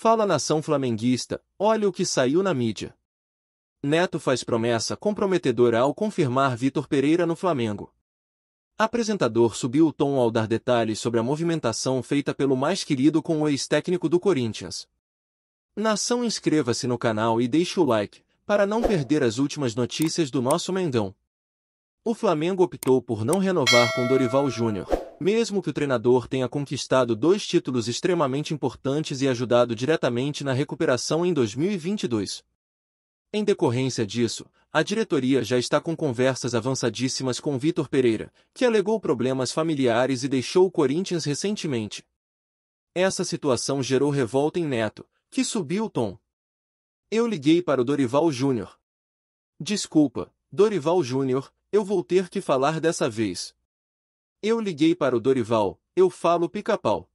Fala nação flamenguista, olha o que saiu na mídia. Neto faz promessa comprometedora ao confirmar Vitor Pereira no Flamengo. Apresentador subiu o tom ao dar detalhes sobre a movimentação feita pelo mais querido com o ex-técnico do Corinthians. Nação inscreva-se no canal e deixe o like, para não perder as últimas notícias do nosso Mendão. O Flamengo optou por não renovar com Dorival Júnior, mesmo que o treinador tenha conquistado dois títulos extremamente importantes e ajudado diretamente na recuperação em 2022. Em decorrência disso, a diretoria já está com conversas avançadíssimas com Vitor Pereira, que alegou problemas familiares e deixou o Corinthians recentemente. Essa situação gerou revolta em Neto, que subiu o tom. Eu liguei para o Dorival Júnior. Desculpa, Dorival Júnior, eu vou ter que falar dessa vez. Eu liguei para o Dorival, eu falo pica-pau.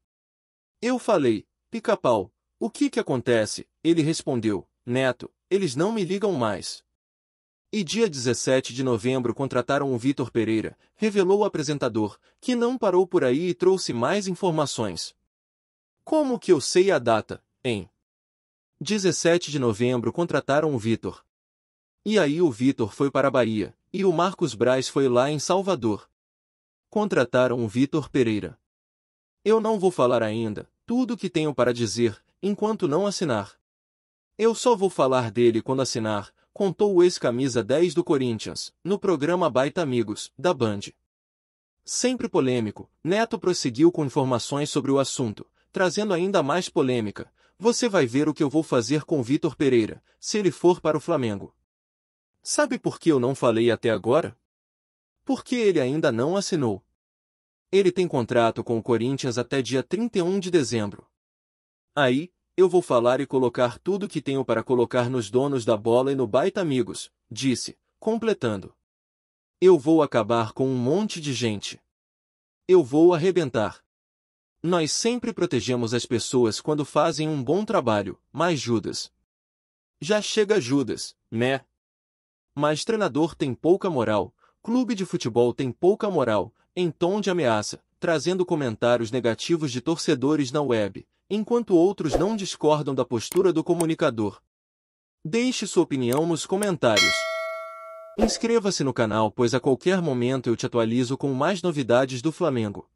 Eu falei, pica-pau, o que que acontece? Ele respondeu, Neto, eles não me ligam mais. E dia 17 de novembro contrataram o Vitor Pereira, revelou o apresentador, que não parou por aí e trouxe mais informações. Como que eu sei a data, em 17 de novembro contrataram o Vitor. E aí o Vitor foi para a Bahia, e o Marcos Braz foi lá em Salvador, contrataram o Vitor Pereira. Eu não vou falar ainda tudo o que tenho para dizer, enquanto não assinar. Eu só vou falar dele quando assinar, contou o ex-camisa 10 do Corinthians, no programa Baita Amigos, da Band. Sempre polêmico, Neto prosseguiu com informações sobre o assunto, trazendo ainda mais polêmica. Você vai ver o que eu vou fazer com Vitor Pereira, se ele for para o Flamengo. Sabe por que eu não falei até agora? porque ele ainda não assinou. Ele tem contrato com o Corinthians até dia 31 de dezembro. Aí, eu vou falar e colocar tudo que tenho para colocar nos donos da bola e no baita amigos, disse, completando. Eu vou acabar com um monte de gente. Eu vou arrebentar. Nós sempre protegemos as pessoas quando fazem um bom trabalho, mas Judas. Já chega Judas, né? Mas treinador tem pouca moral, clube de futebol tem pouca moral, em tom de ameaça, trazendo comentários negativos de torcedores na web, enquanto outros não discordam da postura do comunicador. Deixe sua opinião nos comentários. Inscreva-se no canal, pois a qualquer momento eu te atualizo com mais novidades do Flamengo.